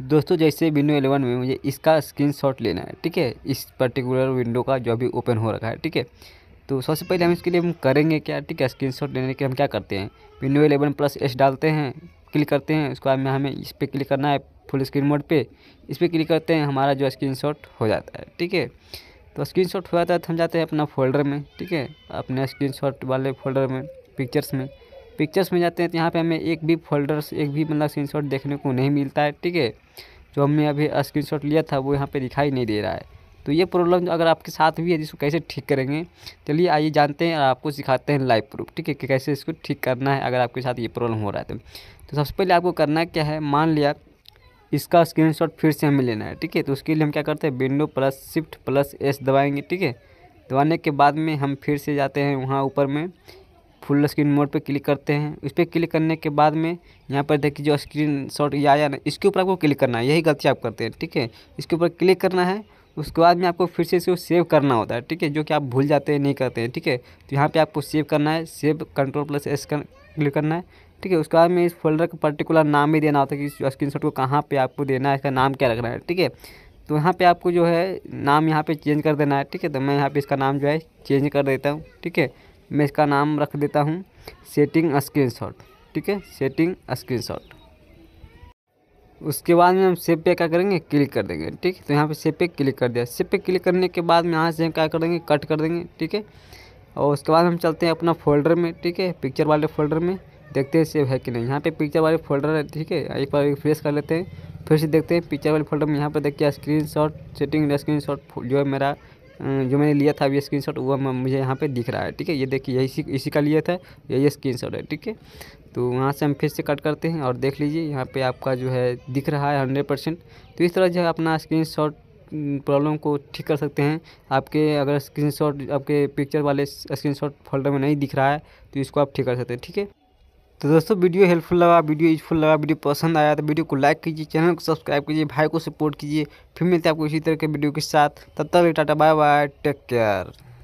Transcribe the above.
दोस्तों जैसे window eleven में मुझे इसका स्क्रीनशॉट लेना है ठीक है इस पर्टिकुलर विंडो का जो अभी ओपन हो रखा है ठीक है तो सबसे पहले हम इसके लिए हम करेंगे क्या ठीक है स्क्रीनशॉट लेने के हम क्या करते हैं विंडो एलेवन प्लस एस डालते हैं क्लिक करते हैं उसके बाद में हमें इस पर क्लिक करना है फुल स्क्रीन मोड पे इस पर क्लिक करते हैं हमारा जो शॉट हो जाता है ठीक है तो शॉट हो जाता है तो हम जाते हैं अपना फोल्डर में ठीक है अपने शॉट वाले फोल्डर में पिक्चर्स में पिक्चर्स में जाते हैं तो यहाँ पे हमें एक भी फोल्डर एक भी मतलब स्क्रीन देखने को नहीं मिलता है ठीक है जो हमने अभी स्क्रीन लिया था वो यहाँ पर दिखाई नहीं दे रहा है तो ये प्रॉब्लम अगर आपके साथ भी है जिसको कैसे ठीक करेंगे चलिए आइए जानते हैं और आपको सिखाते हैं लाइव प्रूफ ठीक है कि कैसे इसको ठीक करना है अगर आपके साथ ये प्रॉब्लम हो रहा है तो।, तो, सबसे पहले आपको करना क्या है मान लिया इसका स्क्रीनशॉट फिर से हमें लेना है ठीक है तो उसके लिए हम क्या करते हैं window plus shift plus S दबाएंगे ठीक है दबाने के बाद में हम फिर से जाते हैं वहाँ ऊपर में फुल स्क्रीन मोड पे क्लिक करते हैं इस पर क्लिक करने के बाद में यहाँ पर देखिए जो स्क्रीन शॉट या या ना इसके ऊपर आपको क्लिक करना है यही गलती आप करते हैं ठीक है इसके ऊपर क्लिक करना है उसके बाद में आपको फिर से इसको सेव करना होता है ठीक है जो कि आप भूल जाते हैं नहीं करते हैं ठीक है तो यहाँ पर आपको सेव करना है save control plus S click करना है ठीक है उसके बाद में इस फोल्डर का पर्टिकुलर नाम भी देना होता है कि स्क्रीन शॉट को कहाँ पर आपको देना है इसका नाम क्या रखना है ठीक है तो यहाँ पे आपको जो है नाम यहाँ पे चेंज कर देना है ठीक है तो मैं यहाँ पे इसका नाम जो है चेंज कर देता हूँ ठीक है मैं इसका नाम रख देता हूँ सेटिंग शॉट ठीक है सेटिंग शॉट उसके बाद में हम सेव पे क्या करेंगे क्लिक कर देंगे ठीक तो यहाँ पे सेब पे क्लिक कर दिया सेब पे क्लिक करने के बाद में यहाँ से हम क्या कर देंगे कट कर देंगे ठीक है और उसके बाद हम चलते हैं अपना फोल्डर में ठीक है पिक्चर वाले फोल्डर में देखते हैं सेव है कि नहीं यहाँ पे पिक्चर वाले फोल्डर है ठीक है एक बार रिफ्रेश कर लेते हैं फिर से देखते हैं पिक्चर वाले फोल्डर में यहाँ पर देखिए screenshot setting screenshot जो है मेरा जो मैंने लिया था अभी स्क्रीन शॉट वो मुझे यहाँ पे दिख रहा है ठीक है ये देखिए इसी इसी का लिया था यही शॉट है ठीक है तो वहाँ से हम फिर से कट करते हैं और देख लीजिए यहाँ पे आपका जो है दिख रहा है हंड्रेड परसेंट तो इस तरह जो है अपना शॉट प्रॉब्लम को ठीक कर सकते हैं आपके अगर स्क्रीनशॉट आपके पिक्चर वाले स्क्रीनशॉट फोल्डर में नहीं दिख रहा है तो इसको आप ठीक कर सकते हैं ठीक है तो दोस्तों वीडियो हेल्पफुल लगा वीडियो यूजफुल लगा वीडियो पसंद आया तो वीडियो को लाइक कीजिए चैनल को सब्सक्राइब कीजिए भाई को सपोर्ट कीजिए फिर मिलते हैं आपको इसी तरह के वीडियो के साथ तब तक tata bye bye take care